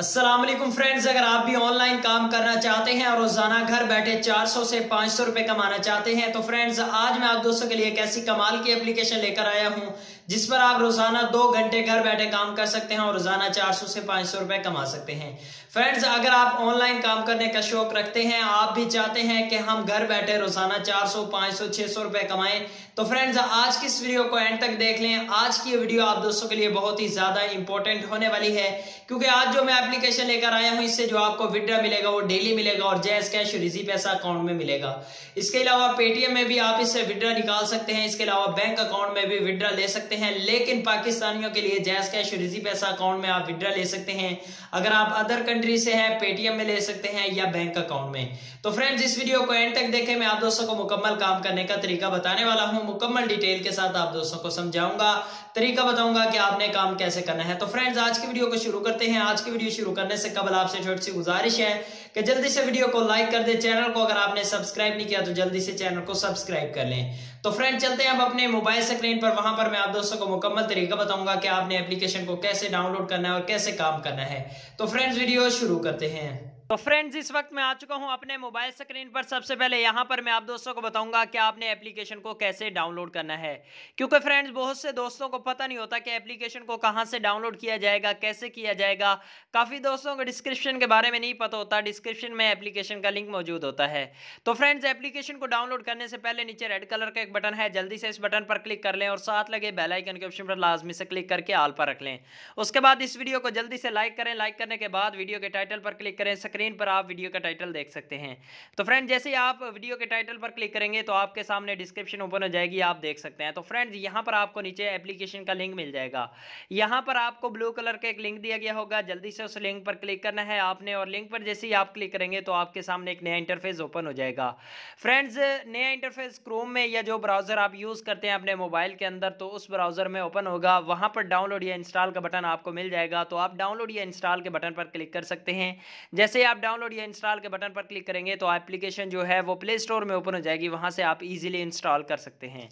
Aslam friends अगर आप भी ऑनलाइन काम करना चाहते हैं और रोजाना घर बैठे 400 से 500 रुपए कमाना चाहते हैं तो फ्रेंड्स आज मैं आप दोस्तों के लिए एक ऐसी कमाल की एप्लीकेशन लेकर आया हूं जिस पर आप रोजाना दो घंटे घर बैठे काम कर सकते हैं और रोजाना 400 से 500 रुपए कमा सकते हैं फ्रेंड्स अगर आप ऑनलाइन काम करने का शौक रखते हैं आप भी चाहते हैं कि हम घर बैठे रोजाना 400 500 600 रुपए कमाएं तो फ्रेंड्स आज की इस वीडियो को एंड तक देख लें आज की वीडियो आप दोस्तों के लिए बहुत ही ज्यादा इंपॉर्टेंट होने वाली है क्योंकि आज जो मैं एप्लीकेशन लेकर आया हूं इससे जो आपको विड्रा मिलेगा वो डेली मिलेगा और जैस कैश रिजी पैसा अकाउंट में मिलेगा इसके अलावा पेटीएम में भी आप इससे विड्रा निकाल सकते हैं इसके अलावा बैंक अकाउंट में भी विड्रा ले सकते हैं हैं लेकिन पाकिस्तानियों के लिए जैस कैश रिजी पैसा अकाउंट में आप विड्रा ले सकते हैं अगर आप अदर कंट्री से हैं पेटीएम में ले सकते हैं या बैंक अकाउंट में तो फ्रेंड्स इस वीडियो को एंड तक देखें मैं आप दोस्तों को मुकम्मल काम करने का तरीका बताने वाला हूं मुकम्मल डिटेल के साथ आप दोस्तों को समझाऊंगा तरीका बताऊंगा कि आपने काम कैसे करना है तो फ्रेंड्स आज की वीडियो को शुरू करते हैं आज की वीडियो शुरू करने से कबल आपसे छोटी सी गुजारिश है कि जल्दी से वीडियो को लाइक कर दे चैनल को अगर आपने सब्सक्राइब नहीं किया तो जल्दी से चैनल को सब्सक्राइब कर लें तो फ्रेंड चलते हैं अब अपने मोबाइल स्क्रीन पर वहां पर मैं आप दोस्तों दोस्तों को मुकम्मल तरीका बताऊंगा कि आपने एप्लीकेशन को कैसे डाउनलोड करना है और कैसे काम करना है तो फ्रेंड्स वीडियो शुरू करते हैं तो फ्रेंड्स इस वक्त मैं आ चुका हूं अपने मोबाइल स्क्रीन पर सबसे पहले यहां पर मैं आप दोस्तों को बताऊंगा कि आपने एप्लीकेशन को कैसे डाउनलोड करना है क्योंकि फ्रेंड्स बहुत से दोस्तों को पता नहीं होता कि एप्लीकेशन को कहां से डाउनलोड किया जाएगा कैसे किया जाएगा काफ़ी दोस्तों को डिस्क्रिप्शन के बारे में नहीं पता होता डिस्क्रिप्शन में एप्लीकेशन का लिंक मौजूद होता है तो फ्रेंड्स एप्लीकेशन को डाउनलोड करने से पहले नीचे रेड कलर का एक बटन है जल्दी से इस बटन पर क्लिक कर लें और साथ लगे बेलाइकन के ऑप्शन पर लाजमी से क्लिक करके आल पर रख लें उसके बाद इस वीडियो को जल्दी से लाइक करें लाइक करने के बाद वीडियो के टाइटल पर क्लिक करें स्क्रीन पर आप वीडियो का टाइटल देख सकते हैं तो फ्रेंड जैसे ही आप वीडियो के टाइटल पर क्लिक करेंगे तो आपके सामने डिस्क्रिप्शन ओपन हो जाएगी आप देख सकते हैं तो फ्रेंड्स यहाँ पर आपको नीचे एप्लीकेशन का लिंक मिल जाएगा यहाँ पर आपको ब्लू कलर का एक लिंक दिया गया होगा जल्दी से उस लिंक पर क्लिक करना है आपने और लिंक पर जैसे ही आप क्लिक करेंगे तो आपके सामने एक नया इंटरफेस ओपन हो जाएगा फ्रेंड्स नया इंटरफेस क्रोम में या जो ब्राउज़र आप यूज़ करते हैं अपने मोबाइल के अंदर तो उस ब्राउज़र में ओपन होगा वहां पर डाउनलोड या इंस्टॉल का बटन आपको मिल जाएगा तो आप डाउनलोड या इंस्टॉल के बटन पर क्लिक कर सकते हैं जैसे आप डाउनलोड या इंस्टॉल के बटन पर क्लिक करेंगे तो एप्लीकेशन जो है वो प्ले स्टोर में ओपन हो जाएगी वहाँ से आप इजीली इंस्टॉल कर सकते हैं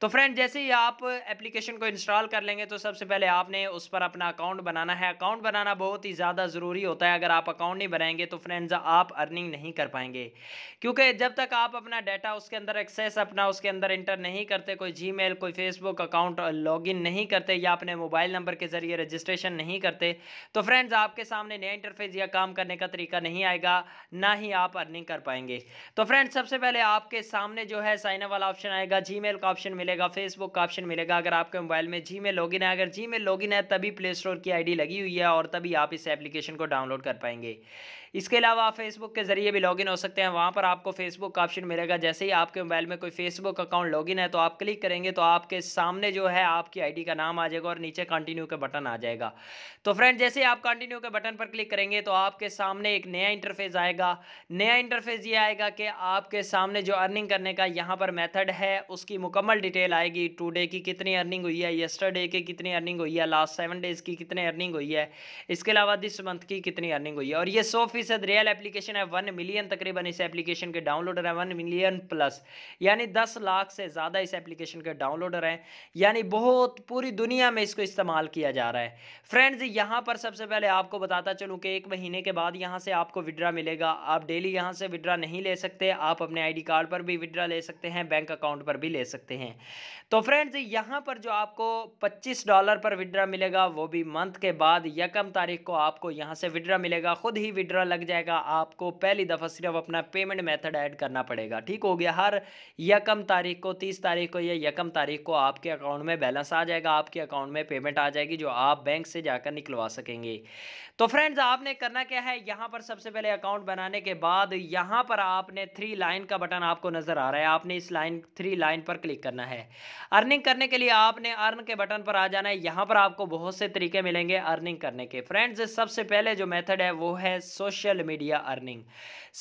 तो फ्रेंड जैसे ही आप एप्लीकेशन को इंस्टॉल कर लेंगे तो सबसे पहले आपने उस पर अपना अकाउंट बनाना है अकाउंट बनाना बहुत ही ज़्यादा ज़रूरी होता है अगर आप अकाउंट नहीं बनाएंगे तो फ्रेंड्स आप अर्निंग नहीं कर पाएंगे क्योंकि जब तक आप अपना डाटा उसके अंदर एक्सेस अपना उसके अंदर इंटर नहीं करते कोई जी कोई फेसबुक अकाउंट लॉग नहीं करते या अपने मोबाइल नंबर के ज़रिए रजिस्ट्रेशन नहीं करते तो फ्रेंड्स आपके सामने नया इंटरफेस या काम करने का तरीका फ़ायदा नहीं आएगा ना ही आप अर्निंग कर पाएंगे तो फ्रेंड्स सबसे पहले आपके सामने जो है साइन अप वाला ऑप्शन आएगा जी का ऑप्शन मिलेगा फेसबुक का ऑप्शन मिलेगा अगर आपके मोबाइल में जी मेल लॉगिन है अगर जी मेल लॉगिन है तभी प्ले स्टोर की आई लगी हुई है और तभी आप इस एप्लीकेशन को डाउनलोड कर पाएंगे इसके अलावा आप फेसबुक के जरिए भी लॉगिन हो सकते हैं वहाँ पर आपको फेसबुक का ऑप्शन मिलेगा जैसे ही आपके मोबाइल में कोई फेसबुक अकाउंट लॉगिन है तो आप क्लिक करेंगे तो आपके सामने जो है आपकी आईडी का नाम आ जाएगा और नीचे कंटिन्यू का बटन आ जाएगा तो फ्रेंड जैसे ही आप कंटिन्यू के बटन पर क्लिक करेंगे तो आपके सामने एक नया इंटरफेस आएगा नया इंटरफेस ये आएगा कि आपके सामने जो अर्निंग करने का यहाँ पर मेथड है उसकी मुकम्मल डिटेल आएगी टुडे की कितनी अर्निंग हुई है येस्टरडे की कितनी अर्निंग हुई है लास्ट सेवन डेज़ की कितनी अर्निंग हुई है इसके अलावा दिस मंथ की कितनी अर्निंग हुई है और ये सौ फीसद रियल एप्लीकेशन है वन मिलियन तकरीबन इस एप्लीकेशन के डाउनलोडर हैं वन मिलियन प्लस यानी दस लाख से ज़्यादा इस एप्लीकेशन के डाउनलोडर हैं यानी बहुत पूरी दुनिया में इसको इस्तेमाल किया जा रहा है फ्रेंड्स यहाँ पर सबसे पहले आपको बताता चलूँ कि एक महीने के बाद यहाँ से से आपको विड्रा मिलेगा आप डेली यहाँ से विड्रा नहीं ले सकते आप अपने आईडी कार्ड पर भी विड्रा ले सकते हैं बैंक अकाउंट पर भी ले सकते हैं तो फ्रेंड्स यहाँ पर जो आपको पच्चीस डॉलर पर विड्रा मिलेगा वो भी मंथ के बाद यकम तारीख को आपको यहाँ से विड्रा मिलेगा खुद ही विड्रा लग जाएगा आपको पहली दफ़ा सिर्फ अपना पेमेंट मेथड ऐड करना पड़ेगा ठीक हो गया हर यकम तारीख को तीस तारीख को या यकम तारीख को आपके अकाउंट में बैलेंस आ जाएगा आपके अकाउंट में पेमेंट आ जाएगी जो आप बैंक से जाकर निकलवा सकेंगे तो फ्रेंड्स आपने करना क्या है यहाँ पर पर सबसे पहले अकाउंट बनाने के बाद यहाँ पर आपने थ्री लाइन का बटन आपको नज़र आ रहा है आपने इस लाइन थ्री लाइन पर क्लिक करना है अर्निंग करने के लिए आपने अर्न के बटन पर आ जाना है यहाँ पर आपको बहुत से तरीके मिलेंगे अर्निंग करने के फ्रेंड्स सबसे पहले जो मेथड है वो है सोशल मीडिया अर्निंग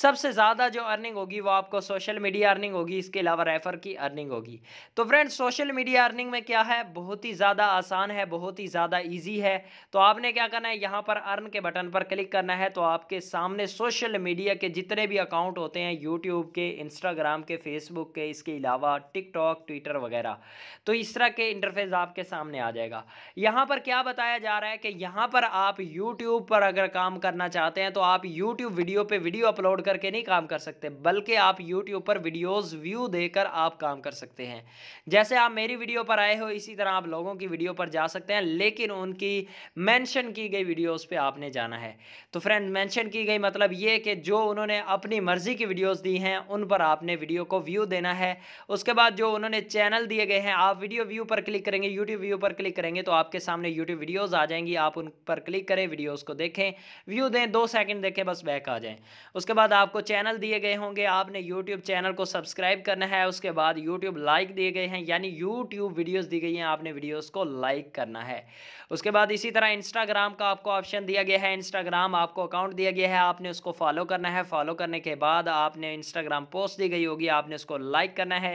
सबसे ज़्यादा जो अर्निंग होगी वो आपको सोशल मीडिया अर्निंग होगी इसके अलावा रेफर की अर्निंग होगी तो फ्रेंड्स सोशल मीडिया अर्निंग में क्या है बहुत ही ज़्यादा आसान है बहुत ही ज़्यादा ईजी है तो आपने क्या करना है यहाँ पर अर्न के बटन पर क्लिक करना है तो आपके सामने सोशल मीडिया के जितने भी अकाउंट होते हैं यूट्यूब के इंस्टाग्राम के फेसबुक के इसके अलावा टिकटॉक ट्विटर वगैरह तो इस तरह के इंटरफेस आपके सामने आ जाएगा यहाँ पर क्या बताया जा रहा है कि यहाँ पर आप यूट्यूब पर अगर काम करना चाहते हैं तो आप यूट्यूब वीडियो पर वीडियो अपलोड करके नहीं काम कर सकते बल्कि आप यूट्यूब पर वीडियोज़ व्यू देकर आप काम कर सकते हैं जैसे आप मेरी वीडियो पर आए हो इसी तरह आप लोगों की वीडियो पर जा सकते हैं लेकिन उनकी मैंशन की गई वीडियोज़ पर आपने जाना है तो फ्रेंड मैंशन की की गई मतलब ये कि जो उन्होंने अपनी मर्ज़ी की वीडियोस दी हैं उन पर आपने वीडियो को व्यू देना है उसके बाद जो उन्होंने चैनल दिए गए हैं आप वीडियो व्यू पर क्लिक करेंगे यूट्यूब व्यू पर क्लिक करेंगे तो आपके सामने यूट्यूब वीडियोज़ आ जाएंगी आप उन पर क्लिक करें वीडियोज़ को देखें व्यू दें दो सेकेंड देखें बस बैक आ जाएँ उसके बाद आपको चैनल दिए गए होंगे आपने यूट्यूब चैनल को सब्सक्राइब करना है उसके बाद यूट्यूब लाइक दिए गए हैं यानी यूट्यूब वीडियोज़ दी गई हैं आपने वीडियोज़ को लाइक करना है उसके बाद इसी तरह इंस्टाग्राम का आपको ऑप्शन दिया गया है इंस्टाग्राम आपको अकाउंट दिया गया है है आपने उसको फॉलो करना है फॉलो करने के बाद आपने इंस्टाग्राम पोस्ट दी गई होगी आपने उसको लाइक करना है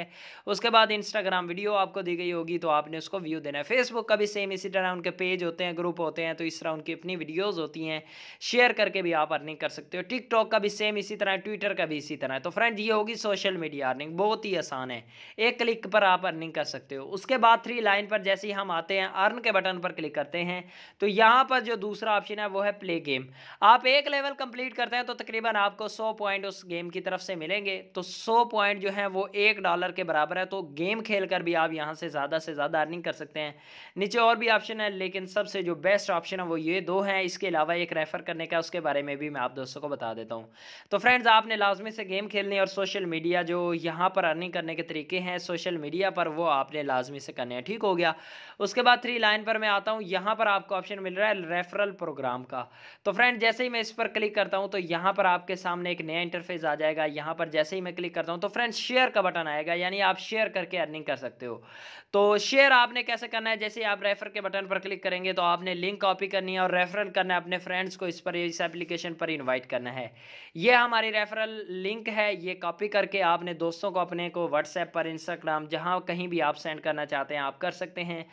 उसके बाद इंस्टाग्राम वीडियो आपको दी गई होगी तो आपने उसको व्यू देना है फेसबुक का भी सेम इसी तरह उनके पेज होते हैं ग्रुप होते हैं तो इस तरह उनकी अपनी वीडियोज़ होती हैं शेयर करके भी आप अर्निंग कर सकते हो टिकटॉक का भी सेम इसी तरह ट्विटर का भी इसी तरह तो फ्रेंड ये होगी सोशल मीडिया अर्निंग बहुत ही आसान है एक क्लिक पर आप अर्निंग कर सकते हो उसके बाद थ्री लाइन पर जैसे ही हम आते हैं अर्न के बटन पर क्लिक करते हैं तो यहाँ पर जो दूसरा ऑप्शन है वो है प्ले गेम आप एक लेवल कंप्लीट करते हैं तो तकरीबन आपको 100 पॉइंट उस गेम की तरफ से मिलेंगे तो 100 पॉइंट जो है वो एक डॉलर के बराबर है तो गेम खेल कर भी आप यहां से ज़्यादा से ज़्यादा अर्निंग कर सकते हैं नीचे और भी ऑप्शन है लेकिन सबसे जो बेस्ट ऑप्शन है वो ये दो हैं इसके अलावा एक रेफ़र करने का उसके बारे में भी मैं आप दोस्तों को बता देता हूँ तो फ्रेंड्स आपने लाजमी से गेम खेलने और सोशल मीडिया जो यहाँ पर अर्निंग करने के तरीके हैं सोशल मीडिया पर वो आपने लाजमी से करने हैं ठीक हो गया उसके बाद थ्री लाइन पर मैं आता हूँ यहाँ पर आपको ऑप्शन मिल रहा है रेफरल प्रोग्राम का तो फ्रेंड जैसे ही मैं इस पर क्लिक क्लिक करता हूं तो यहां पर आपके सामने एक नया इंटरफेस आ जाएगा यहां पर जैसे ही मैं क्लिक करता हूं तो फ्रेंड्स शेयर का बटन आएगा यानी आप शेयर करके अर्निंग कर सकते हो तो शेयर आपने कैसे करना है जैसे आप रेफर के बटन पर क्लिक करेंगे तो आपने लिंक कॉपी करनी है और रेफरल करना है अपने फ्रेंड्स को इस पर इस एप्लीकेशन पर इन्वाइट करना है ये हमारी रेफरल लिंक है ये कॉपी करके आपने दोस्तों को अपने को व्हाट्सएप पर इंस्टाग्राम जहाँ कहीं भी आप सेंड करना चाहते हैं आप कर सकते हैं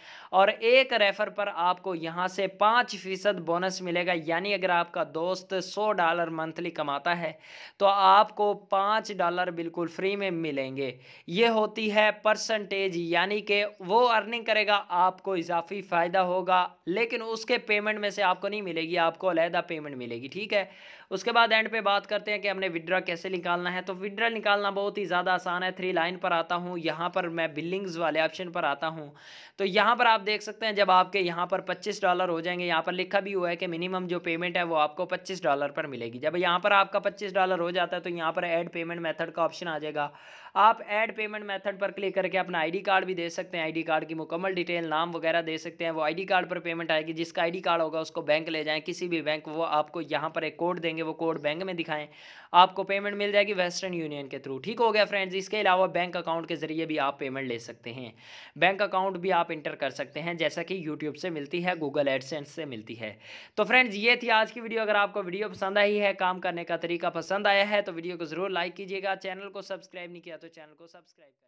और एक रेफर पर आपको यहाँ से पाँच फीसद बोनस मिलेगा यानी अगर आपका दोस्त सौ 100 डॉलर मंथली कमाता है तो आपको 5 डॉलर बिल्कुल फ्री में मिलेंगे ये होती है परसेंटेज यानी कि वो अर्निंग करेगा आपको इजाफी फ़ायदा होगा लेकिन उसके पेमेंट में से आपको नहीं मिलेगी आपको अलहदा पेमेंट मिलेगी ठीक है उसके बाद एंड पे बात करते हैं कि हमने विड्रा कैसे निकालना है तो विड्रा निकालना बहुत ही ज़्यादा आसान है थ्री लाइन पर आता हूँ यहाँ पर मैं बिलिंग्स वाले ऑप्शन पर आता हूँ तो यहाँ पर आप देख सकते हैं जब आपके यहाँ पर पच्चीस डॉलर हो जाएंगे यहाँ पर लिखा भी हुआ है कि मिनिमम जो पेमेंट है वो आपको पच्चीस डॉलर पर मिलेगी जब यहाँ पर आपका पच्चीस डॉलर हो जाता है तो यहाँ पर एड पेमेंट मैथड का ऑप्शन आ जाएगा आप एड पेमेंट मेथड पर क्लिक करके अपना आईडी कार्ड भी दे सकते हैं आईडी कार्ड की मुकम्मल डिटेल नाम वगैरह दे सकते हैं वो आईडी कार्ड पर पेमेंट आएगी जिसका आईडी कार्ड होगा उसको बैंक ले जाएं किसी भी बैंक वो आपको यहाँ पर एक कोड देंगे वो कोड बैंक में दिखाएं आपको पेमेंट मिल जाएगी वेस्टर्न यूनियन के थ्रू ठीक हो गया फ्रेंड्स इसके अलावा बैंक अकाउंट के जरिए भी आप पेमेंट ले सकते हैं बैंक अकाउंट भी आप इंटर कर सकते हैं जैसा कि यूट्यूब से मिलती है गूगल एडसेंस से मिलती है तो फ्रेंड्स ये थी आज की वीडियो अगर आपको वीडियो पसंद आई है काम करने का तरीका पसंद आया है तो वीडियो को ज़रूर लाइक कीजिएगा चैनल को सब्सक्राइब नहीं किया तो चैनल को सब्सक्राइब